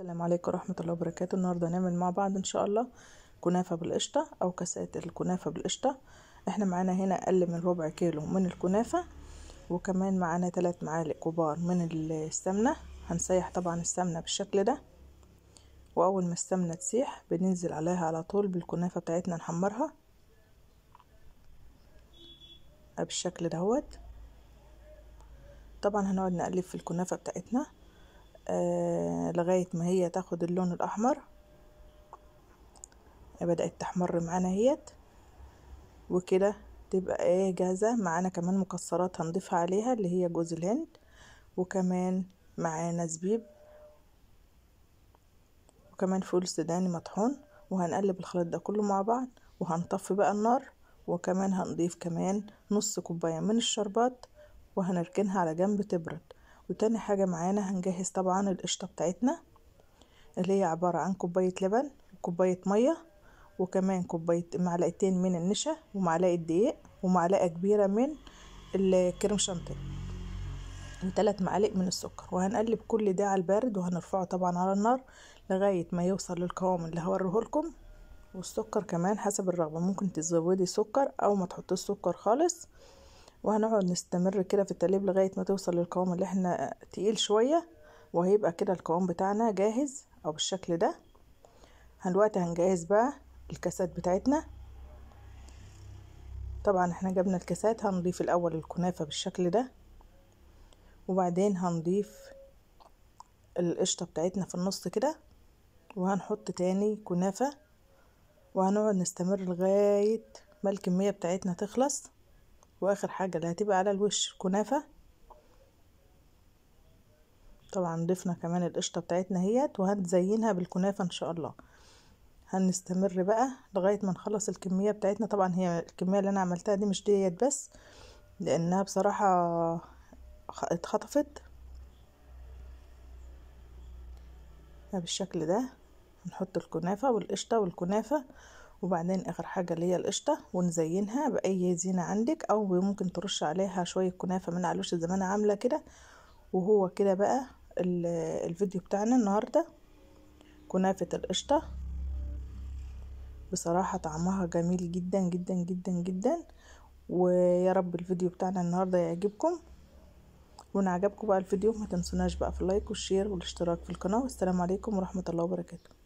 السلام عليكم ورحمة الله وبركاته النهاردة هنعمل مع بعض إن شاء الله كنافة بالقشطة أو كاسات الكنافة بالقشطة احنا معانا هنا أقل من ربع كيلو من الكنافة وكمان معانا تلات معالق كبار من السمنة هنسيح طبعا السمنة بالشكل ده وأول ما السمنة تسيح بننزل عليها على طول بالكنافة بتاعتنا نحمرها بالشكل دهوت طبعا هنقعد نقلب في الكنافة بتاعتنا آه، لغاية ما هي تاخد اللون الأحمر بدأت تحمر معانا اهيت وكده تبقى ايه جاهزة معانا كمان مكسرات هنضيفها عليها اللي هي جوز الهند وكمان معانا زبيب وكمان فول سوداني مطحون وهنقلب الخليط ده كله مع بعض وهنطفي بقى النار وكمان هنضيف كمان نص كوباية من الشربات وهنركنها على جنب تبرد وتاني حاجة معانا هنجهز طبعا القشطة بتاعتنا اللي هي عبارة عن كوباية لبن وكوباية مية وكمان كوباية معلقتين من النشا ومعلقة دقيق ومعلقة كبيرة من الكريم شانتيه وثلاث معالق من السكر وهنقلب كل ده على البارد وهنرفعه طبعا على النار لغاية ما يوصل للقوام اللي هوريه لكم والسكر كمان حسب الرغبة ممكن تزودي سكر او ما تحطيش سكر خالص وهنقعد نستمر كده في التقليب لغاية ما توصل للقوام اللي احنا تقيل شوية وهيبقى كده القوام بتاعنا جاهز او بالشكل ده دلوقتي هنجهز بقى الكاسات بتاعتنا طبعا احنا جبنا الكاسات هنضيف الاول الكنافة بالشكل ده وبعدين هنضيف القشطة بتاعتنا في النص كده وهنحط تاني كنافة وهنقعد نستمر لغاية ما الكمية بتاعتنا تخلص واخر حاجة اللي هتبقى على الوش كنافة طبعا ضفنا كمان القشطة بتاعتنا اهيت وهنزينها بالكنافة ان شاء الله هنستمر بقى لغاية ما نخلص الكمية بتاعتنا طبعا هي الكمية اللي انا عملتها دي مش ديت بس لانها بصراحة اتخطفت بالشكل ده هنحط الكنافة والقشطة والكنافة وبعدين اخر حاجة اللي هي القشطة ونزينها باي زينة عندك او ممكن ترش عليها شوية كنافة من علوش زي ما انا عاملة كده وهو كده بقى الفيديو بتاعنا النهاردة كنافة القشطة بصراحة طعمها جميل جدا جدا جدا جدا ويا رب الفيديو بتاعنا النهاردة يعجبكم وان عجبكم بقى الفيديو ما تنسوناش بقى في اللايك والشير والاشتراك في القناة والسلام عليكم ورحمة الله وبركاته